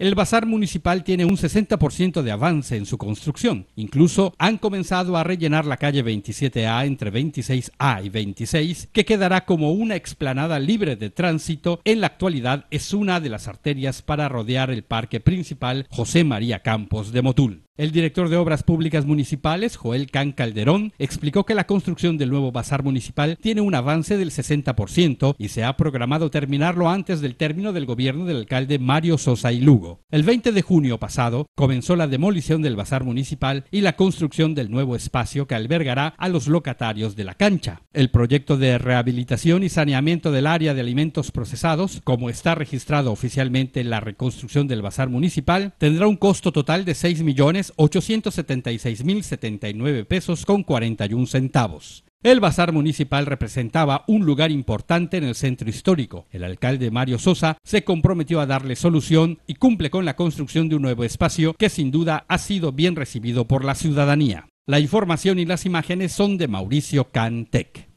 El bazar municipal tiene un 60% de avance en su construcción. Incluso han comenzado a rellenar la calle 27A entre 26A y 26, que quedará como una explanada libre de tránsito. En la actualidad es una de las arterias para rodear el parque principal José María Campos de Motul. El director de Obras Públicas Municipales, Joel Can Calderón, explicó que la construcción del nuevo bazar municipal tiene un avance del 60% y se ha programado terminarlo antes del término del gobierno del alcalde Mario Sosa y Lugo. El 20 de junio pasado comenzó la demolición del bazar municipal y la construcción del nuevo espacio que albergará a los locatarios de la cancha. El proyecto de rehabilitación y saneamiento del área de alimentos procesados, como está registrado oficialmente en la reconstrucción del bazar municipal, tendrá un costo total de 6 millones 876.079 pesos con 41 centavos. El bazar municipal representaba un lugar importante en el centro histórico. El alcalde Mario Sosa se comprometió a darle solución y cumple con la construcción de un nuevo espacio que sin duda ha sido bien recibido por la ciudadanía. La información y las imágenes son de Mauricio Cantec.